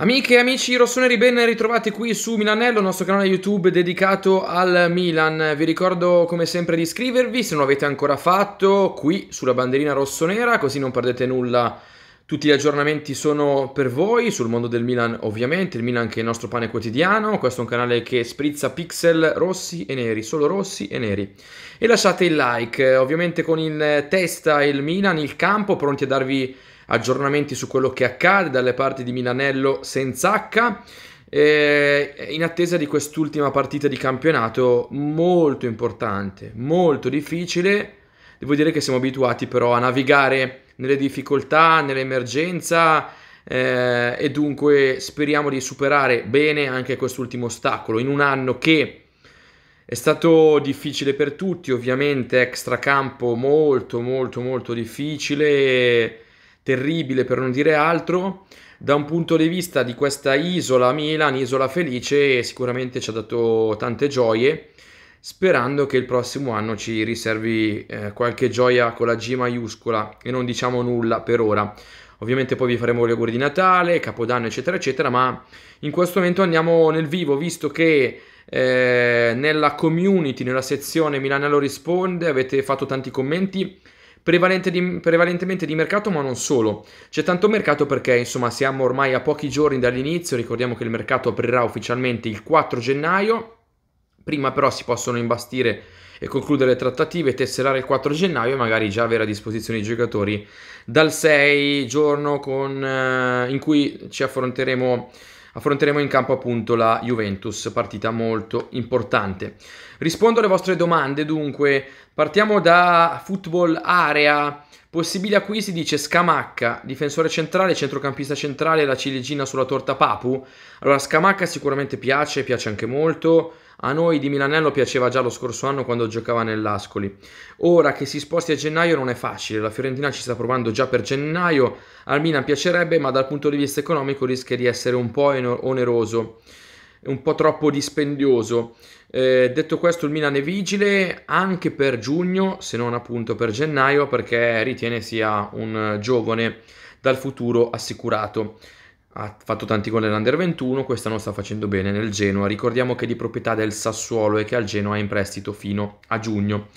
Amiche e amici rossoneri, ben ritrovati qui su Milanello, il nostro canale YouTube dedicato al Milan. Vi ricordo come sempre di iscrivervi se non l'avete ancora fatto qui sulla banderina rossonera, così non perdete nulla. Tutti gli aggiornamenti sono per voi sul mondo del Milan, ovviamente, il Milan che è il nostro pane quotidiano. Questo è un canale che sprizza pixel rossi e neri, solo rossi e neri. E lasciate il like, ovviamente con il testa e il Milan, il campo, pronti a darvi aggiornamenti su quello che accade dalle parti di Milanello senza H. Eh, in attesa di quest'ultima partita di campionato molto importante, molto difficile. Devo dire che siamo abituati però a navigare nelle difficoltà, nell'emergenza eh, e dunque speriamo di superare bene anche quest'ultimo ostacolo in un anno che è stato difficile per tutti, ovviamente extracampo molto molto molto difficile terribile per non dire altro. Da un punto di vista di questa isola Milan, isola felice, sicuramente ci ha dato tante gioie, sperando che il prossimo anno ci riservi eh, qualche gioia con la G maiuscola e non diciamo nulla per ora. Ovviamente poi vi faremo gli auguri di Natale, Capodanno, eccetera, eccetera, ma in questo momento andiamo nel vivo, visto che eh, nella community, nella sezione Milanello risponde, avete fatto tanti commenti prevalente di, prevalentemente di mercato ma non solo. C'è tanto mercato perché insomma siamo ormai a pochi giorni dall'inizio, ricordiamo che il mercato aprirà ufficialmente il 4 gennaio, prima però si possono imbastire e concludere le trattative, tesserare il 4 gennaio e magari già avere a disposizione i giocatori dal 6 giorno con, eh, in cui ci affronteremo affronteremo in campo appunto la Juventus, partita molto importante. Rispondo alle vostre domande dunque, partiamo da football area, possibili acquisti dice Scamacca, difensore centrale, centrocampista centrale, la ciliegina sulla torta Papu, allora Scamacca sicuramente piace, piace anche molto, a noi di Milanello piaceva già lo scorso anno quando giocava nell'Ascoli. Ora che si sposti a gennaio non è facile, la Fiorentina ci sta provando già per gennaio, al Milan piacerebbe ma dal punto di vista economico rischia di essere un po' oneroso un po' troppo dispendioso. Eh, detto questo, il Milan è vigile anche per giugno, se non appunto per gennaio, perché ritiene sia un giovane dal futuro assicurato ha fatto tanti gol nell'Under 21, quest'anno sta facendo bene nel Genoa. Ricordiamo che è di proprietà del Sassuolo e che al Genoa è in prestito fino a giugno.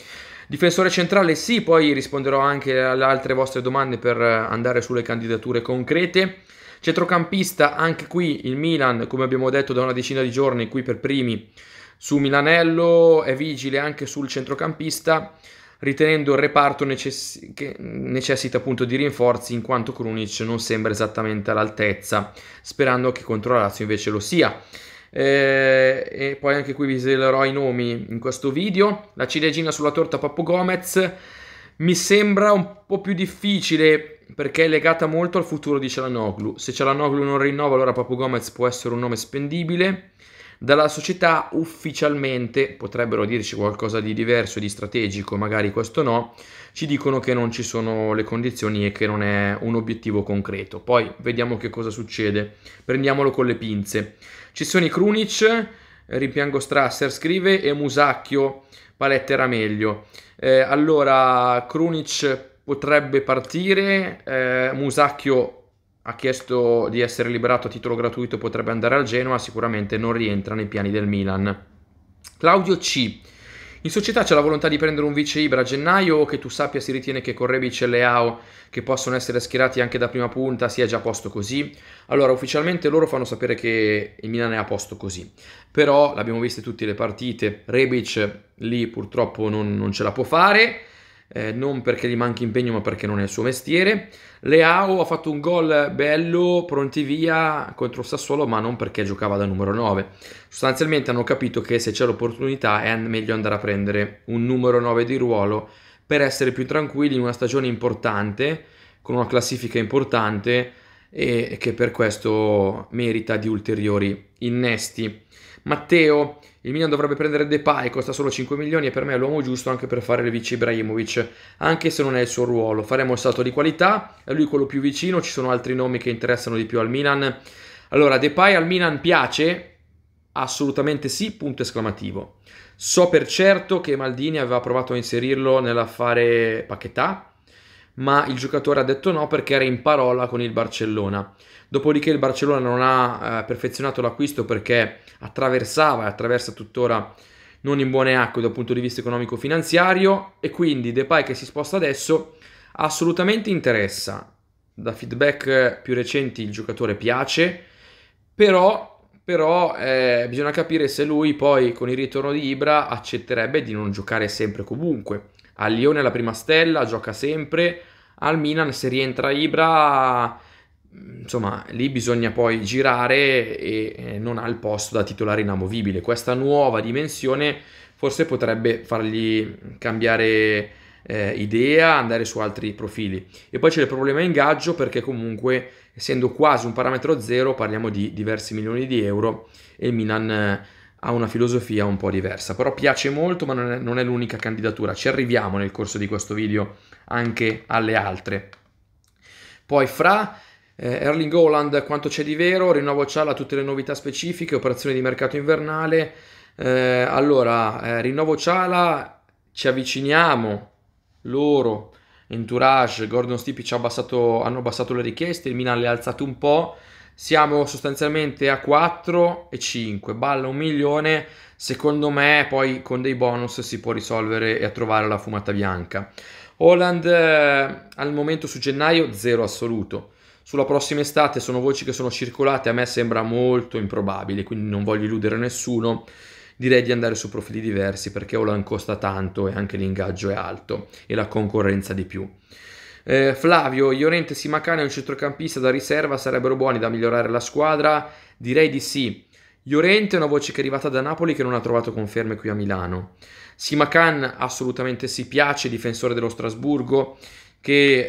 Difensore centrale sì, poi risponderò anche alle altre vostre domande per andare sulle candidature concrete. Centrocampista, anche qui il Milan, come abbiamo detto da una decina di giorni, qui per primi su Milanello, è vigile anche sul centrocampista ritenendo il reparto necess- che necessita appunto di rinforzi in quanto Krunic non sembra esattamente all'altezza, sperando che contro la Lazio invece lo sia. Eh, e poi anche qui vi svelerò i nomi in questo video. La ciliegina sulla torta Papo Gomez mi sembra un po' più difficile perché è legata molto al futuro di Cialanoglu. Se Cialanoglu non rinnova, allora Papo Gomez può essere un nome spendibile dalla società ufficialmente, potrebbero dirci qualcosa di diverso, di strategico, magari questo no, ci dicono che non ci sono le condizioni e che non è un obiettivo concreto. Poi vediamo che cosa succede, prendiamolo con le pinze. Ci sono i Krunic, Rimpiango Strasser scrive, e Musacchio, Paletta era meglio. Eh, allora, Krunic potrebbe partire, eh, Musacchio ha chiesto di essere liberato a titolo gratuito, potrebbe andare al Genoa, sicuramente non rientra nei piani del Milan. Claudio C. In società c'è la volontà di prendere un vice Ibra a gennaio o che tu sappia si ritiene che con Rebic e Leao, che possono essere schierati anche da prima punta, sia già a posto così? Allora, ufficialmente loro fanno sapere che il Milan è a posto così. Però, l'abbiamo visto tutte le partite, Rebic lì purtroppo non, non ce la può fare eh, non perché gli manchi impegno ma perché non è il suo mestiere. Leao ha fatto un gol bello, pronti via contro Sassuolo ma non perché giocava da numero 9. Sostanzialmente hanno capito che se c'è l'opportunità è meglio andare a prendere un numero 9 di ruolo per essere più tranquilli in una stagione importante, con una classifica importante e che per questo merita di ulteriori innesti. Matteo il Milan dovrebbe prendere Depay, costa solo 5 milioni e per me è l'uomo giusto anche per fare il vice Ibrahimovic, anche se non è il suo ruolo. Faremo il salto di qualità, è lui quello più vicino, ci sono altri nomi che interessano di più al Milan. Allora, Depay al Milan piace? Assolutamente sì, punto esclamativo. So per certo che Maldini aveva provato a inserirlo nell'affare Paquetà, ma il giocatore ha detto no perché era in parola con il Barcellona. Dopodiché il Barcellona non ha eh, perfezionato l'acquisto perché attraversava e attraversa tuttora non in buone acque dal punto di vista economico-finanziario e quindi Depay che si sposta adesso assolutamente interessa. Da feedback più recenti il giocatore piace, però, però eh, bisogna capire se lui poi con il ritorno di Ibra accetterebbe di non giocare sempre comunque. Al Lione la prima stella, gioca sempre. Al Milan se rientra Ibra, insomma, lì bisogna poi girare e non ha il posto da titolare inamovibile. Questa nuova dimensione forse potrebbe fargli cambiare eh, idea, andare su altri profili. E poi c'è il problema ingaggio perché comunque essendo quasi un parametro zero parliamo di diversi milioni di euro e il Milan... Eh, ha una filosofia un po' diversa, però piace molto ma non è, non è l'unica candidatura, ci arriviamo nel corso di questo video anche alle altre. Poi fra eh, Erling Holland, quanto c'è di vero, rinnovo Ciala, tutte le novità specifiche, operazioni di mercato invernale. Eh, allora, eh, rinnovo Ciala, ci avviciniamo, loro, Entourage, Gordon Stipic abbassato, hanno abbassato le richieste, il Milan le ha alzate un po', siamo sostanzialmente a 4 e 5, balla un milione, secondo me poi con dei bonus si può risolvere e trovare la fumata bianca. Holland eh, al momento su gennaio zero assoluto, sulla prossima estate sono voci che sono circolate, a me sembra molto improbabile, quindi non voglio illudere nessuno, direi di andare su profili diversi perché Holland costa tanto e anche l'ingaggio è alto e la concorrenza di più. Eh, Flavio, Iorente e Simacane, un centrocampista da riserva, sarebbero buoni da migliorare la squadra? Direi di sì. Iorente è una voce che è arrivata da Napoli che non ha trovato conferme qui a Milano. Simacan assolutamente si piace, difensore dello Strasburgo, che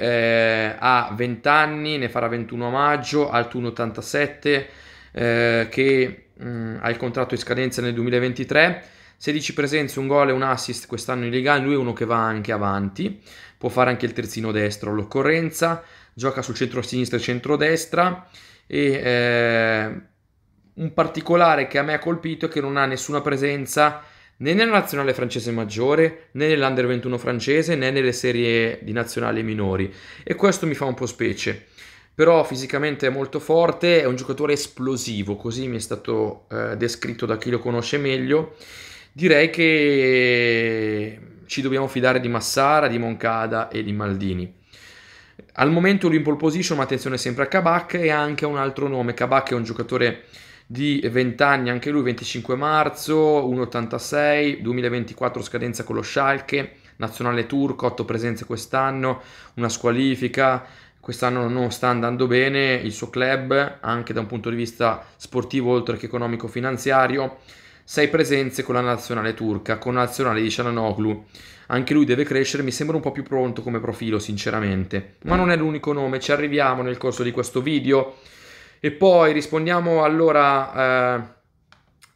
eh, ha 20 anni, ne farà 21 a maggio, alto 1,87, eh, che mh, mm, ha il contratto in scadenza nel 2023 16 presenze, un gol e un assist quest'anno in Liga, lui è uno che va anche avanti, può fare anche il terzino destro all'occorrenza, gioca sul centro-sinistra e centrodestra e eh, un particolare che a me ha colpito è che non ha nessuna presenza né nella nazionale francese maggiore, né nell'under 21 francese, né nelle serie di nazionali minori e questo mi fa un po' specie però fisicamente è molto forte, è un giocatore esplosivo, così mi è stato eh, descritto da chi lo conosce meglio direi che ci dobbiamo fidare di Massara, di Moncada e di Maldini. Al momento lui in pole position, ma attenzione sempre a Kabak e anche a un altro nome. Kabak è un giocatore di 20 anni, anche lui 25 marzo, 1,86, 2024 scadenza con lo Schalke, nazionale turco, 8 presenze quest'anno, una squalifica, quest'anno non sta andando bene il suo club anche da un punto di vista sportivo oltre che economico-finanziario 6 presenze con la nazionale turca, con la nazionale di Ciananoglu. Anche lui deve crescere, mi sembra un po' più pronto come profilo, sinceramente. Ma non è l'unico nome, ci arriviamo nel corso di questo video. E poi rispondiamo allora eh,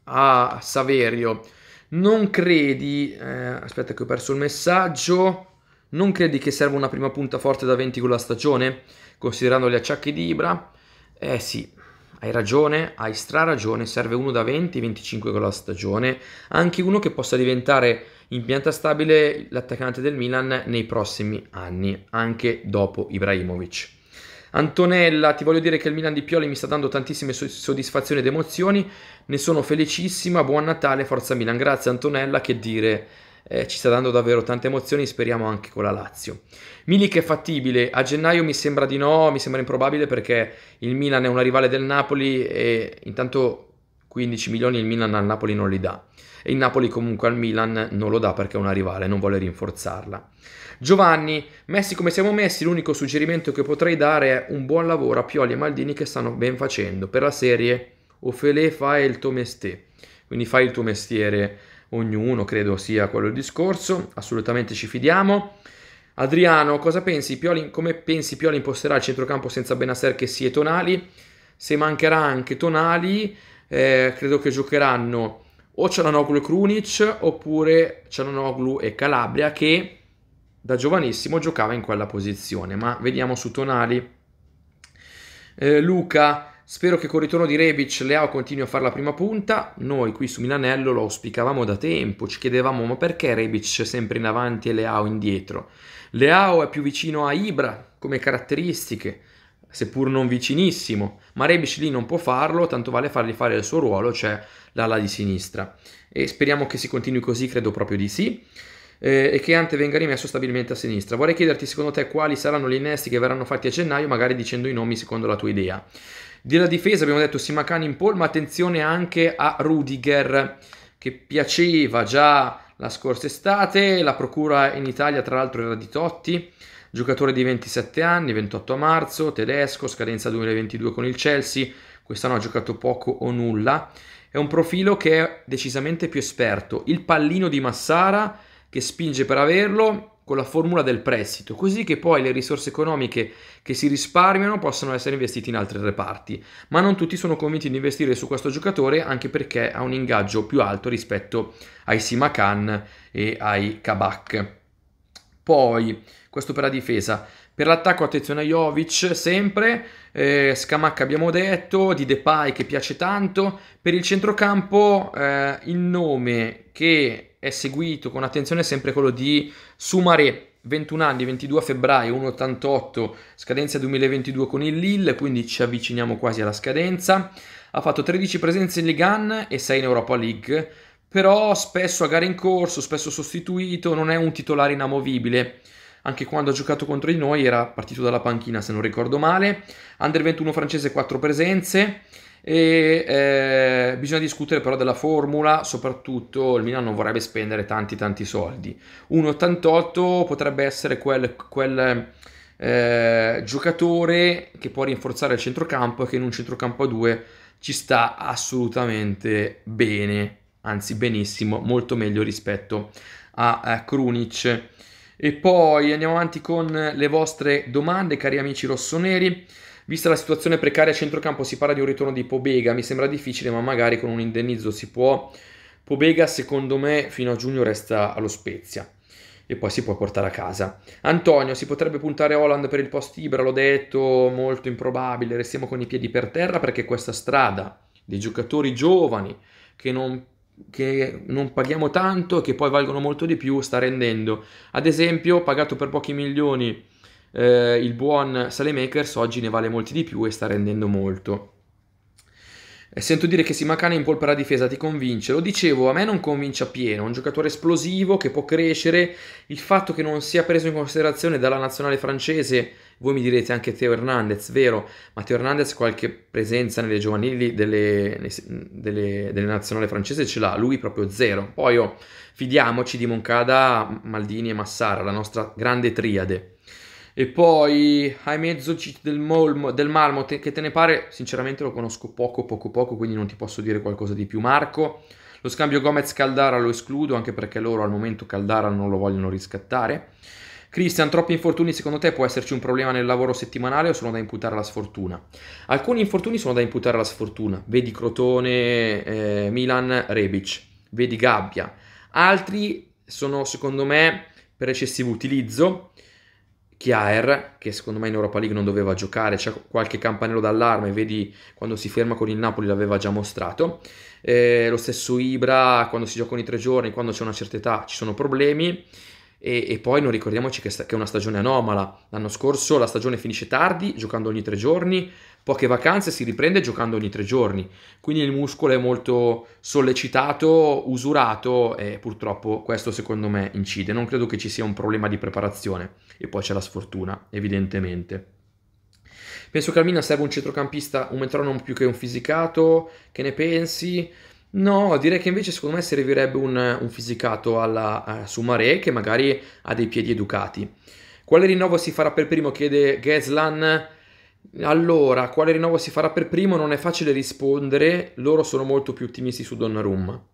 a Saverio. Non credi, eh, aspetta che ho perso il messaggio, non credi che serva una prima punta forte da 20 con la stagione, considerando gli acciacchi di Ibra? Eh sì, hai ragione, hai straragione, serve uno da 20-25 con la stagione, anche uno che possa diventare in pianta stabile l'attaccante del Milan nei prossimi anni, anche dopo Ibrahimovic. Antonella, ti voglio dire che il Milan di Pioli mi sta dando tantissime soddisfazioni ed emozioni, ne sono felicissima, buon Natale, forza Milan. Grazie Antonella, che dire eh, ci sta dando davvero tante emozioni, speriamo anche con la Lazio. Milik è fattibile, a gennaio mi sembra di no, mi sembra improbabile perché il Milan è una rivale del Napoli e intanto 15 milioni il Milan al Napoli non li dà e il Napoli comunque al Milan non lo dà perché è una rivale, non vuole rinforzarla. Giovanni, messi come siamo messi, l'unico suggerimento che potrei dare è un buon lavoro a Pioli e Maldini che stanno ben facendo per la serie Ofele fa il tuo mestiere, quindi fai il tuo mestiere ognuno credo sia quello il discorso, assolutamente ci fidiamo. Adriano, cosa pensi? Pioli, come pensi Pioli imposterà il centrocampo senza Benasser che sia Tonali? Se mancherà anche Tonali, eh, credo che giocheranno o Cialanoglu e Krunic oppure Cialanoglu e Calabria che da giovanissimo giocava in quella posizione, ma vediamo su Tonali. Eh, Luca, Spero che con il ritorno di Rebic Leao continui a fare la prima punta. Noi qui su Milanello lo auspicavamo da tempo, ci chiedevamo ma perché Rebic è sempre in avanti e Leao indietro? Leao è più vicino a Ibra come caratteristiche, seppur non vicinissimo, ma Rebic lì non può farlo, tanto vale fargli fare il suo ruolo, cioè l'ala di sinistra. E speriamo che si continui così, credo proprio di sì. Eh, e che Ante venga rimesso stabilmente a sinistra. Vorrei chiederti secondo te quali saranno gli innesti che verranno fatti a gennaio, magari dicendo i nomi secondo la tua idea. Della difesa abbiamo detto Simacani in pole, ma attenzione anche a Rudiger che piaceva già la scorsa estate, la procura in Italia tra l'altro era di Totti, giocatore di 27 anni, 28 a marzo, tedesco, scadenza 2022 con il Chelsea, quest'anno ha giocato poco o nulla, è un profilo che è decisamente più esperto, il pallino di Massara che spinge per averlo, con la formula del prestito, così che poi le risorse economiche che si risparmiano possano essere investite in altri reparti. Ma non tutti sono convinti di investire su questo giocatore anche perché ha un ingaggio più alto rispetto ai Simakan e ai Kabak. Poi, questo per la difesa. Per l'attacco attenzione a Jovic sempre, eh, Scamacca abbiamo detto, di Depay che piace tanto. Per il centrocampo eh, il nome che è seguito con attenzione sempre quello di Sumare 21 anni, 22 febbraio, 1,88, scadenza 2022 con il Lille, quindi ci avviciniamo quasi alla scadenza. Ha fatto 13 presenze in Ligan e 6 in Europa League, però spesso a gare in corso, spesso sostituito, non è un titolare inamovibile. Anche quando ha giocato contro di noi era partito dalla panchina, se non ricordo male. Under 21 francese 4 presenze e eh, bisogna discutere però della formula, soprattutto il Milan non vorrebbe spendere tanti tanti soldi. 1,88 potrebbe essere quel, quel eh, giocatore che può rinforzare il centrocampo e che in un centrocampo a 2 ci sta assolutamente bene, anzi benissimo, molto meglio rispetto a, a Krunic. E poi andiamo avanti con le vostre domande, cari amici rossoneri. Vista la situazione precaria a centrocampo, si parla di un ritorno di Pobega. Mi sembra difficile, ma magari con un indennizzo si può. Pobega, secondo me, fino a giugno resta allo Spezia e poi si può portare a casa. Antonio, si potrebbe puntare Holland per il post Ibra, l'ho detto, molto improbabile, restiamo con i piedi per terra perché questa strada dei giocatori giovani che non, che non paghiamo tanto e che poi valgono molto di più sta rendendo. Ad esempio, pagato per pochi milioni eh, il buon Salemakers oggi ne vale molti di più e sta rendendo molto. Eh, sento dire che Simacane impolpera la difesa, ti convince? Lo dicevo, a me non convince appieno, È un giocatore esplosivo che può crescere, il fatto che non sia preso in considerazione dalla nazionale francese, voi mi direte anche Teo Hernandez, vero, ma Teo Hernandez qualche presenza nelle giovanili delle, delle, delle nazionali francese ce l'ha, lui proprio zero. Poi oh, fidiamoci di Moncada, Maldini e Massara, la nostra grande triade. E poi hai Mezzocit del, Molmo, del marmo te, che te ne pare? Sinceramente lo conosco poco, poco, poco, quindi non ti posso dire qualcosa di più. Marco, lo scambio Gomez-Caldara lo escludo, anche perché loro al momento Caldara non lo vogliono riscattare. Cristian, troppi infortuni secondo te può esserci un problema nel lavoro settimanale o sono da imputare alla sfortuna? Alcuni infortuni sono da imputare alla sfortuna, vedi Crotone, eh, Milan, Rebic, vedi Gabbia. Altri sono secondo me per eccessivo utilizzo Chiaer, che secondo me in Europa League non doveva giocare, c'è qualche campanello d'allarme, vedi quando si ferma con il Napoli l'aveva già mostrato. Eh, lo stesso Ibra, quando si gioca ogni tre giorni, quando c'è una certa età ci sono problemi. E, e poi non ricordiamoci che, sta, che, è una stagione anomala. L'anno scorso la stagione finisce tardi, giocando ogni tre giorni, poche vacanze, si riprende giocando ogni tre giorni, quindi il muscolo è molto sollecitato, usurato e purtroppo questo secondo me incide, non credo che ci sia un problema di preparazione e poi c'è la sfortuna evidentemente. Penso che al Milan serve un centrocampista, un metronomo più che un fisicato, che ne pensi? No, direi che invece secondo me servirebbe un, un fisicato alla eh, Sumare che magari ha dei piedi educati. Quale rinnovo si farà per primo? Chiede Geslan allora, quale rinnovo si farà per primo? Non è facile rispondere, loro sono molto più ottimisti su Donnarumma.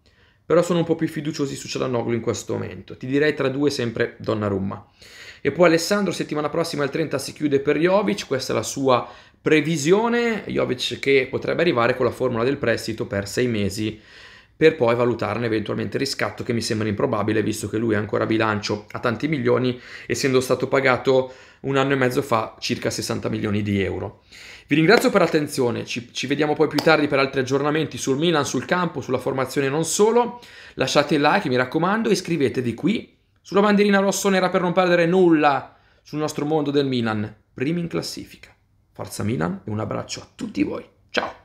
Però sono un po' più fiduciosi su Cialanoglu in questo momento. Ti direi tra due sempre Donnarumma. E poi Alessandro, settimana prossima al 30 si chiude per Jovic, questa è la sua previsione. Jovic che potrebbe arrivare con la formula del prestito per sei mesi per poi valutarne eventualmente il riscatto che mi sembra improbabile visto che lui è ancora a bilancio a tanti milioni essendo stato pagato un anno e mezzo fa circa 60 milioni di euro. Vi ringrazio per l'attenzione, ci, ci vediamo poi più tardi per altri aggiornamenti sul Milan, sul campo, sulla formazione non solo. Lasciate il like, mi raccomando, e iscrivetevi qui sulla bandierina rosso-nera per non perdere nulla sul nostro mondo del Milan, primi in classifica. Forza Milan e un abbraccio a tutti voi. Ciao!